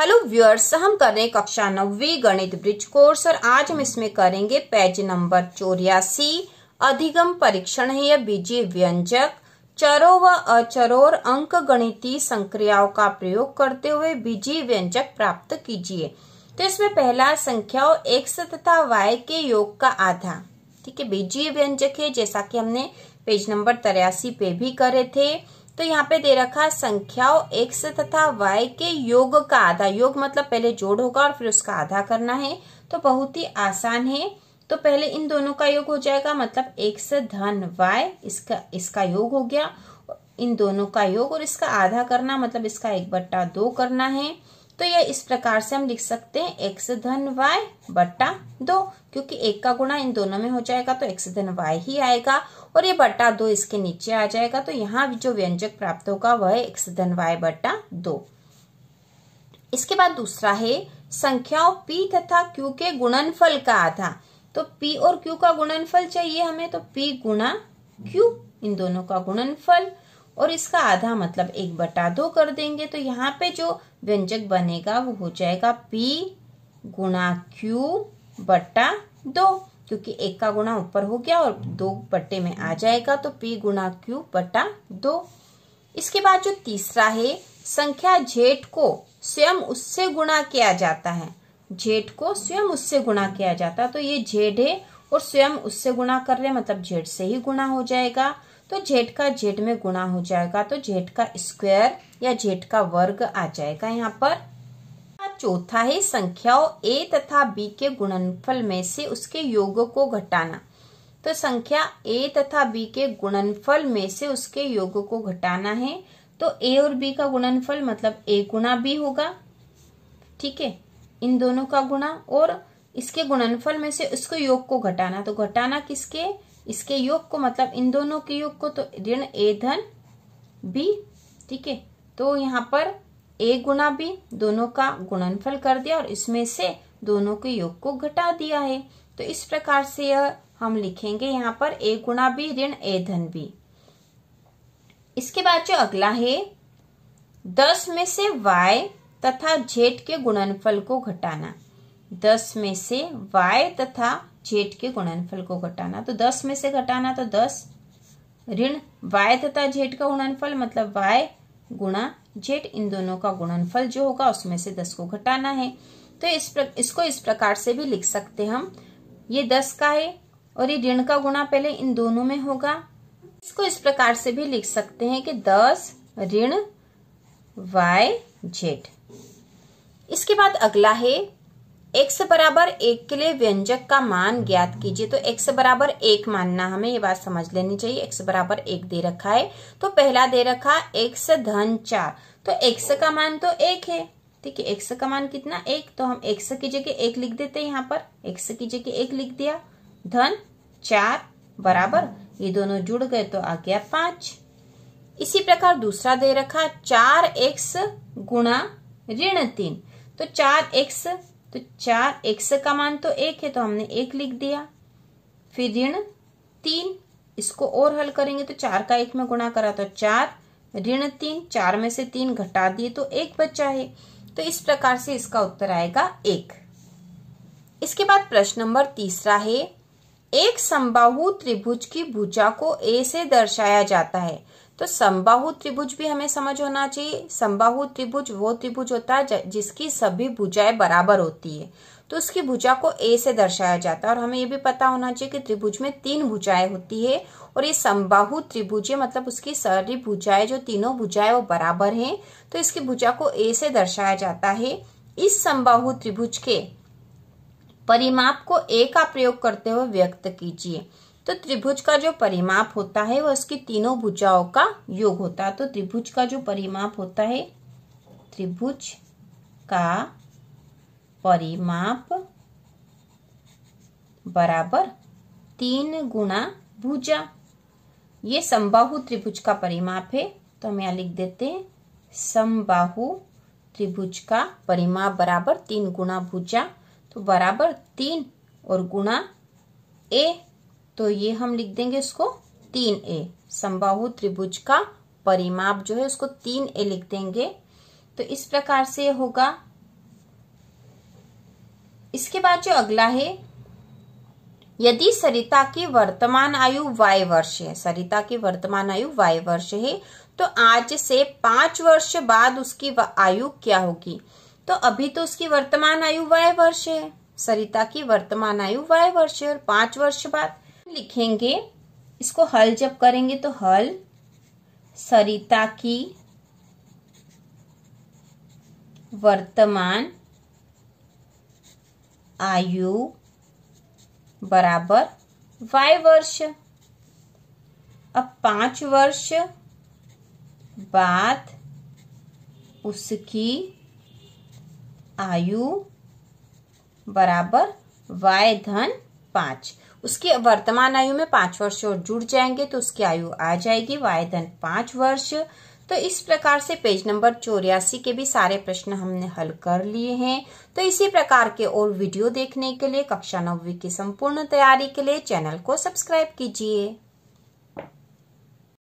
hello viewers हम कर रहे हैं कक्षा नब्बी गणित ब्रिज कोर्स और आज हम इसमें करेंगे पेज नंबर चौरासी अधिगम परीक्षण है यह बीजी व्यंजक चरो व अचरोर अंक गणितीय संक्रियाओं का प्रयोग करते हुए बीजी व्यंजक प्राप्त कीजिए तो इसमें पहला संख्याओं एक्स तथा वाई के योग का आधा ठीक है बीजी व्यंजक है जैसा की हमने पेज नंबर तिरासी पे भी करे थे तो यहाँ पे दे रखा संख्याओं एक्स तथा वाई के योग का आधा योग मतलब पहले जोड़ होगा और फिर उसका आधा करना है तो बहुत ही आसान है तो पहले इन दोनों का योग हो जाएगा मतलब एक्स धन वाई इसका इसका योग हो गया इन दोनों का योग और इसका आधा करना मतलब इसका एक बट्टा दो करना है तो ये इस प्रकार से हम लिख सकते हैं एक्स धन वाई बट्टा दो क्योंकि एक का गुणा इन दोनों में हो जाएगा तो एक्स धन वाई ही आएगा और ये बट्टा दो इसके नीचे आ जाएगा तो यहाँ जो व्यंजक प्राप्त होगा वह एक्स धन वाई बट्टा दो इसके बाद दूसरा है संख्याओं p तथा q के गुणनफल का आधा तो p और q का गुणनफल चाहिए हमें तो p गुणा q इन दोनों का गुणनफल और इसका आधा मतलब एक बटा दो कर देंगे तो यहाँ पे जो व्यंजक बनेगा वो हो जाएगा पी गुणा क्यू बट्टा दो क्योंकि एक का गुणा ऊपर हो गया और दो बट्टे में आ जाएगा तो पी गुणा क्यू बट्टा दो इसके बाद जो तीसरा है संख्या जेठ को स्वयं उससे गुणा किया जाता है जेठ को स्वयं उससे गुणा किया जाता है तो ये झेड है और स्वयं उससे गुणा कर रहे मतलब जेड से ही गुणा हो जाएगा तो जेड का जेड में गुणा हो जाएगा तो जेड का स्क्वायर या जेड का वर्ग आ जाएगा यहाँ पर चौथा है संख्याओं ए तथा बी के गुणनफल में से उसके योग को घटाना तो संख्या ए तथा बी के गुणनफल में से उसके योग को घटाना है तो ए और बी का गुणनफल मतलब ए गुणा बी होगा ठीक है इन दोनों का गुणा और इसके गुणनफल में से उसको योग को घटाना तो घटाना किसके इसके योग को मतलब इन दोनों के योग को तो ऋण ए धन बी ठीक है तो यहाँ पर ए गुणा बी दोनों का गुणनफल कर दिया और इसमें से दोनों के योग को घटा दिया है तो इस प्रकार से यह हम लिखेंगे यहाँ पर ए गुणा बी ऋण ए धन बी इसके बाद जो अगला है दस में से y तथा z के गुणनफल को घटाना दस में से y तथा जेठ के गुणनफल को घटाना तो दस में से घटाना तो दस ऋण वाय तथा जेठ का गुणनफल मतलब वाय गुणा जेठ इन दोनों का गुणनफल जो होगा उसमें से दस को घटाना है तो इस प्र, इसको इस प्रकार से भी लिख सकते हम ये दस का है और ये ऋण का गुणा पहले इन दोनों में होगा इसको इस प्रकार से भी लिख सकते हैं कि दस ऋण वाई जेठ इसके बाद अगला है x बराबर एक के लिए व्यंजक का मान ज्ञात कीजिए तो x बराबर एक मानना हमें ये बात समझ लेनी चाहिए x बराबर एक दे रखा है तो पहला दे रखा x धन चार तो x का मान तो एक है ठीक है x का मान कितना एक तो हम x की जगह एक लिख देते हैं यहाँ पर x की जगह एक लिख दिया धन चार बराबर ये दोनों जुड़ गए तो आ गया पांच इसी प्रकार दूसरा दे रखा चार एक्स गुणा ऋण तीन तो चार एक्स तो चार एक्स का मान तो एक है तो हमने एक लिख दिया फिर ऋण तीन इसको और हल करेंगे तो चार का एक में गुणा करा तो चार ऋण तीन चार में से तीन घटा दिए तो एक बचा है तो इस प्रकार से इसका उत्तर आएगा एक इसके बाद प्रश्न नंबर तीसरा है एक संबाहु त्रिभुज की भुजा को ए से दर्शाया जाता है तो संबाहु त्रिभुज भी हमें समझ होना चाहिए संबाहु त्रिभुज वो त्रिभुज होता है जिसकी सभी भुजाएं बराबर होती है तो उसकी भुजा को ए से दर्शाया जाता है और हमें ये भी पता होना चाहिए कि त्रिभुज में तीन भुजाएं होती है और ये संबाहु त्रिभुज है मतलब उसकी सारी भुजाएं जो तीनों भुजाएं वो बराबर हैं तो इसकी भुजा को ए से दर्शाया जाता है इस संबाहु त्रिभुज के परिमाप को ए का प्रयोग करते हुए व्यक्त कीजिए तो त्रिभुज का जो परिमाप होता है वह उसकी तीनों भुजाओं का योग होता है तो त्रिभुज का जो परिमाप होता है त्रिभुज का परिमाप बराबर तीन गुणा भुजा ये समबाहु त्रिभुज का परिमाप है तो हम यहाँ लिख देते हैं समबाहु त्रिभुज का परिमाप बराबर तीन गुणा भुजा तो बराबर तीन और गुणा ए तो ये हम लिख देंगे इसको तीन ए संबाहु त्रिभुज का परिमाप जो है उसको तीन ए लिख देंगे तो इस प्रकार से होगा इसके बाद जो अगला है यदि सरिता की वर्तमान आयु वाय वर्ष है सरिता की वर्तमान आयु वाय वर्ष है तो आज से पांच वर्ष बाद उसकी आयु क्या होगी तो अभी तो उसकी वर्तमान आयु वाय वर्ष है सरिता की वर्तमान आयु वाय वर्ष है और पांच वर्ष बाद लिखेंगे इसको हल जब करेंगे तो हल सरिता की वर्तमान आयु बराबर वाय वर्ष अब पांच वर्ष बाद उसकी आयु बराबर वाय धन पांच उसके वर्तमान आयु में पांच वर्ष और जुड़ जाएंगे तो उसकी आयु आ जाएगी वायदन पांच वर्ष तो इस प्रकार से पेज नंबर चौरासी के भी सारे प्रश्न हमने हल कर लिए हैं तो इसी प्रकार के और वीडियो देखने के लिए कक्षा नौवीं की संपूर्ण तैयारी के लिए चैनल को सब्सक्राइब कीजिए